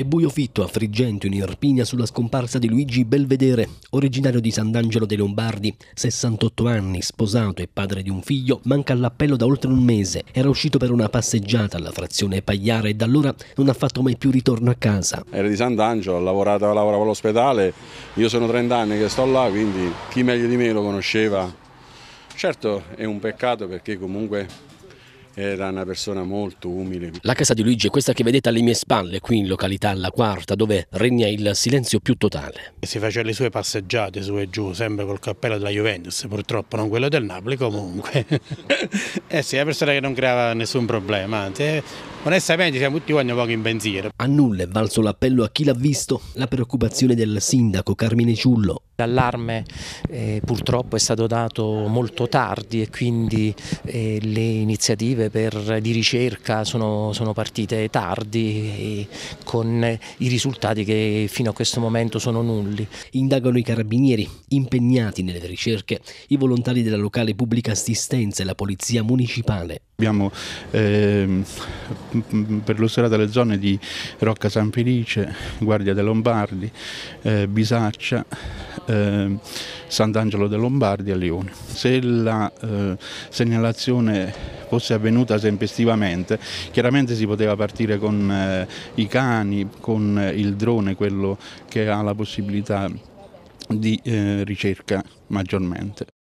e buio fitto affriggente in Irpinia sulla scomparsa di Luigi Belvedere, originario di Sant'Angelo dei Lombardi, 68 anni, sposato e padre di un figlio, manca all'appello da oltre un mese. Era uscito per una passeggiata alla frazione Pagliara e da allora non ha fatto mai più ritorno a casa. Era di Sant'Angelo, lavorava, lavorava all'ospedale, io sono 30 anni che sto là, quindi chi meglio di me lo conosceva. Certo è un peccato perché comunque era una persona molto umile. La casa di Luigi è questa che vedete alle mie spalle, qui in località La Quarta, dove regna il silenzio più totale. Si faceva le sue passeggiate su e giù, sempre col cappello della Juventus, purtroppo non quello del Napoli, comunque. eh sì, è una persona che non creava nessun problema, anzi eh, Onestamente siamo tutti quanti un po' in pensiero. A nulla è valso l'appello a chi l'ha visto, la preoccupazione del sindaco Carmine Ciullo. L'allarme eh, purtroppo è stato dato molto tardi e quindi eh, le iniziative per, di ricerca sono, sono partite tardi con i risultati che fino a questo momento sono nulli. Indagano i carabinieri impegnati nelle ricerche, i volontari della locale pubblica assistenza e la polizia municipale. Abbiamo ehm, perlustrato le zone di Rocca San Felice, Guardia dei Lombardi, eh, Bisaccia, eh, Sant'Angelo dei Lombardi e Lione. Se la eh, segnalazione fosse avvenuta tempestivamente, chiaramente si poteva partire con eh, i cani, con eh, il drone, quello che ha la possibilità di eh, ricerca maggiormente.